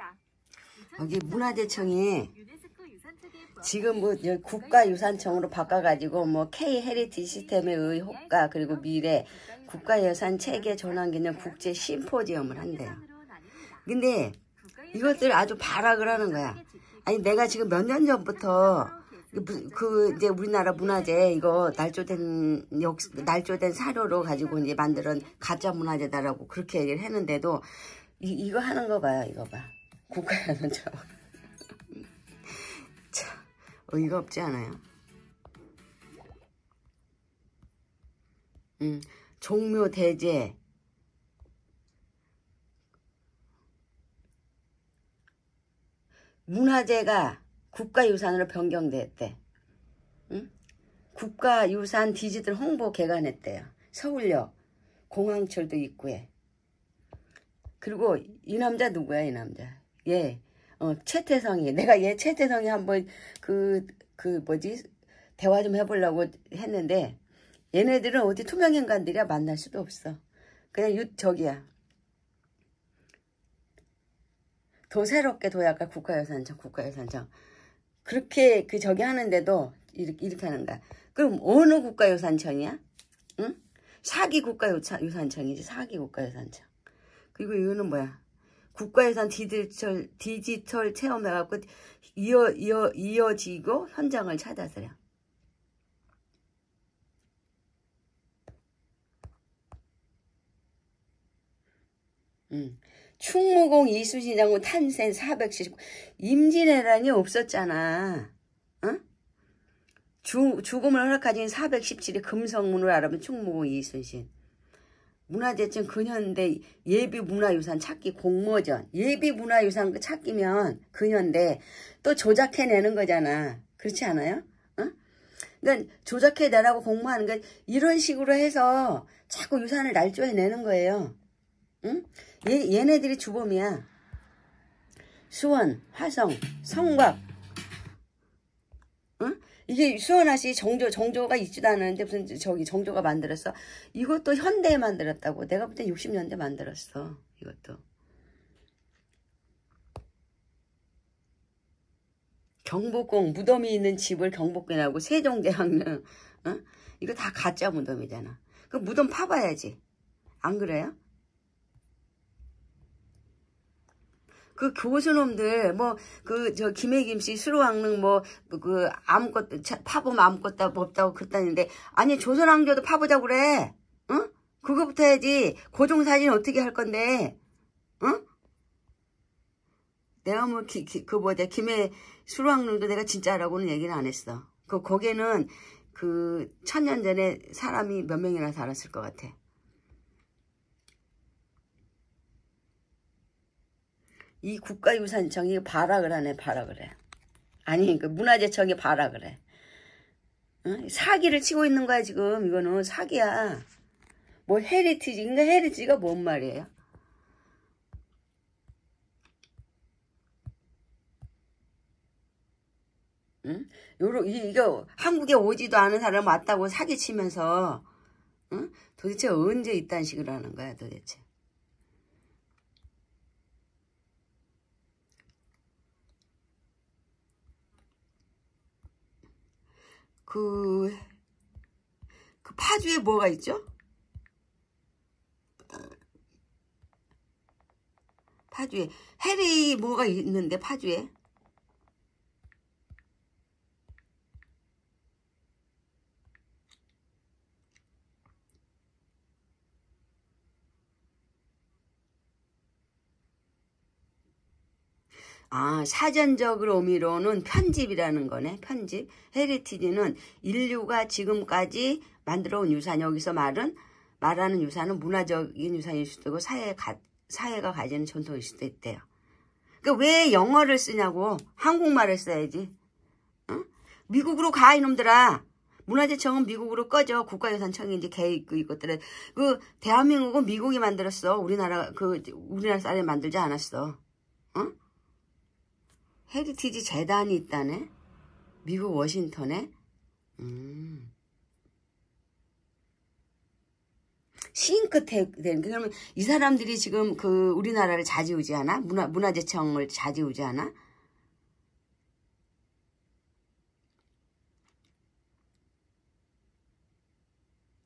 있습니다. 여기 문화재청이 지금 뭐 국가유산청으로 바꿔가지고 뭐 K 헤리티 시스템의 효과 그리고 미래 국가유산 체계 전환기념 국제 심포지엄을 한대요. 근데 이것들 아주 발악을 하는 거야. 아니 내가 지금 몇 년 전부터 그, 그 이제 우리나라 문화재 이거 날조된 역 날조된 사료로 가지고 이제 만드는 가짜 문화재다라고 그렇게 얘기를 했는데도 이, 이거 하는 거 봐요 이거 봐. 국가하는 척. 참, 의가 없지 않아요? 음, 종묘 대제. 문화재가 국가유산으로 변경됐대. 응? 음? 국가유산 디지털 홍보 개관했대요. 서울역 공항철도 입구에. 그리고 이 남자 누구야 이 남자. 예, 어, 최태성이 내가 얘 최태성이 한번 그그 그 뭐지 대화 좀 해보려고 했는데 얘네들은 어디 투명 인간들이야 만날 수도 없어. 그냥 유 저기야. 더 새롭게 더 약간 국가유산청 국가유산청 그렇게 그 저기 하는데도 이렇게, 이렇게 하는 거야. 그럼 어느 국가유산청이야? 응? 사기 국가유산청이지 사기 국가유산청. 그리고 이거는 뭐야? 국가예산 디지털, 디지털 체험해갖고 이어, 이어, 이어지고 현장을 찾아서요. 음. 충무공 이순신 장군 탄생 479. 임진왜란이 없었잖아. 응? 어? 주, 죽음을 허락하신 417이 금성문을 알아본 충무공 이순신. 문화재층 근현대 예비문화유산 찾기 공모전 예비문화유산 찾기면 근현대 또 조작해내는 거잖아 그렇지 않아요? 어? 그러니까 조작해내라고 공모하는 건 이런 식으로 해서 자꾸 유산을 날조해내는 거예요 응? 얘, 얘네들이 주범이야 수원, 화성, 성곽 이게 수원아 씨 정조, 정조가 있지도 않았는데 무슨 저기 정조가 만들었어. 이것도 현대에 만들었다고. 내가 볼 때 60년대 만들었어. 이것도. 경복궁 무덤이 있는 집을 경복궁이라고 세종대왕릉 어? 이거 다 가짜 무덤이잖아. 그 무덤 파봐야지. 안 그래요? 그 교수놈들 뭐 그 저김해김씨 수로왕릉 뭐 그 아무것도 파보 아무것도 없다고 그랬다는데 아니 조선왕조도 파보자 그래 응? 그거부터 해야지 고종사진 어떻게 할 건데 응? 내가 뭐 그 뭐냐 김해 수로왕릉도 내가 진짜라고는 얘기를 안 했어 그 거기는 그 천 년 전에 사람이 몇 명이나 살았을 것 같아 이 국가유산청이 발라그 하네 발라그 해. 아니 그 문화재청이 발라그 해. 응? 사기를 치고 있는 거야 지금 이거는 사기야. 뭐 헤리티지 인가 그러니까 헤리티지가 뭔 말이에요? 응? 요러 이, 이거 한국에 오지도 않은 사람 왔다고 사기치면서 응? 도대체 언제 이딴 식으로 하는 거야 도대체 그, 그 파주에 뭐가 있죠? 파주에 해리 뭐가 있는데 파주에 아 사전적 으로 의미로는 편집이라는 거네. 편집. 헤리티지는 인류가 지금까지 만들어온 유산 여기서 말은 말하는 유산은 문화적인 유산일 수도 있고 사회 가, 사회가 가지는 전통일 수도 있대요. 그왜 그러니까 영어를 쓰냐고 한국말을 써야지. 응? 미국으로 가 이놈들아. 문화재청은 미국으로 꺼져 국가유산청인지 개그 입 이것들은 그 대한민국은 미국이 만들었어 우리나라 그 우리나라 사람이 만들지 않았어 응? 헤리티지 재단이 있다네. 미국 워싱턴에. 음. 싱크탱 그러면 이 사람들이 지금 그 우리나라를 자지우지 않아? 문화 문화재청을 자지우지 않아?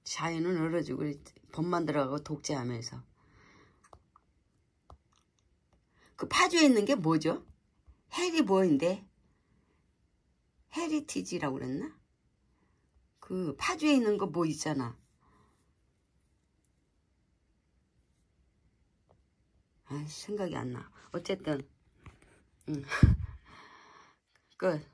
자연은 얼어주고 법만 들어가고 독재하면서 그 파주에 있는 게 뭐죠? 헬이 뭐인데? 헤리티지라고 그랬나? 그 파주에 있는 거 뭐 있잖아. 아 생각이 안 나. 어쨌든 음. 끝.